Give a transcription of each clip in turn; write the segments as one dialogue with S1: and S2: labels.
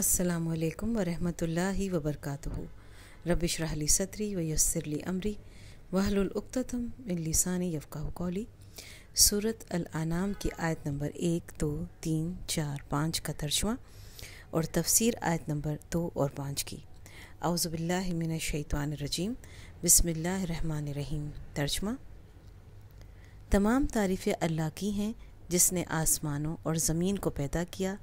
S1: अस्सलाम वालेकुम वरहमतुल्लाहि वबरकातुहु रब शरह ली सदरी व यस्सर ली अमरी वहलुल उक्ततम मिन लिसानी यफ़क़ाहु कौली सूरत अल अनाम की आयत नंबर एक दो तीन चार पाँच का तर्जमा और तफसीर आयत नंबर दो और पाँच की आउज़बिल्लिमिनशैतवानरजीम बसमिल्लर रहीम तर्जमा तमाम तारीफ़ें अल्लाह की हैं जिसने आसमानों और ज़मीन को पैदा किया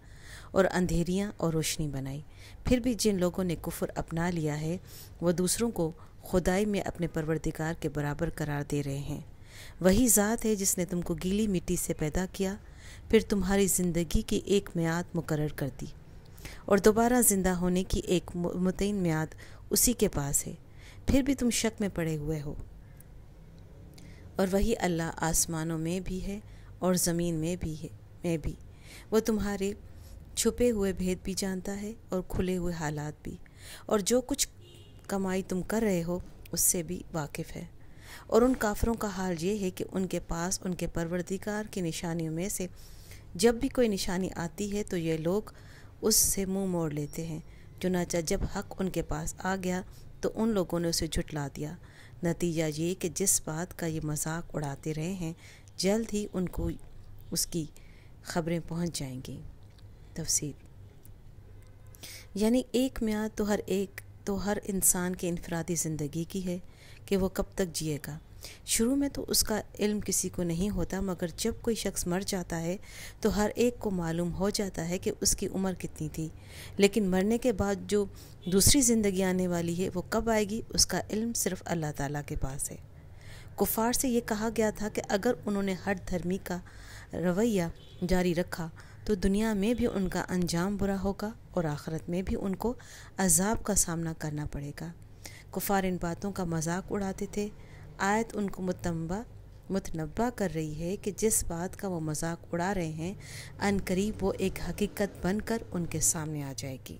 S1: और अंधेरियाँ और रोशनी बनाई फिर भी जिन लोगों ने कुफर अपना लिया है वह दूसरों को खुदाई में अपने परवरदिगार के बराबर करार दे रहे हैं वही ज़ात है जिसने तुमको गीली मिट्टी से पैदा किया फिर तुम्हारी ज़िंदगी की एक म्याद मुकर कर दी और दोबारा ज़िंदा होने की एक मुतन म्याद उसी के पास है फिर भी तुम शक में पड़े हुए हो और वही अल्लाह आसमानों में भी है और ज़मीन में भी है मैं भी वो तुम्हारे छुपे हुए भेद भी जानता है और खुले हुए हालात भी और जो कुछ कमाई तुम कर रहे हो उससे भी वाकिफ़ है और उन काफरों का हाल ये है कि उनके पास उनके परवरदिकार की निशानियों में से जब भी कोई निशानी आती है तो ये लोग उससे मुंह मोड़ लेते हैं चुनाचा जब हक उनके पास आ गया तो उन लोगों ने उसे झुटला दिया नतीजा ये कि जिस बात का ये मजाक उड़ाते रहे हैं जल्द ही उनको उसकी खबरें पहुंच जाएंगी तफसीर यानी एक म्याद तो हर एक तो हर इंसान के इनफरादी ज़िंदगी की है कि वो कब तक जिएगा शुरू में तो उसका इल्म किसी को नहीं होता मगर जब कोई शख्स मर जाता है तो हर एक को मालूम हो जाता है कि उसकी उम्र कितनी थी लेकिन मरने के बाद जो दूसरी ज़िंदगी आने वाली है वो कब आएगी उसका इल्म सिर्फ़ अल्लाह ताला के पास है कुफार से ये कहा गया था कि अगर उन्होंने हर धर्मी का रवैया जारी रखा तो दुनिया में भी उनका अंजाम बुरा होगा और आखरत में भी उनको अजाब का सामना करना पड़ेगा कुफार इन बातों का मजाक उड़ाते थे आयत उनको मुतम्बा मुतनबा कर रही है कि जिस बात का वो मजाक उड़ा रहे हैं अनकरीब वो एक हकीकत बनकर उनके सामने आ जाएगी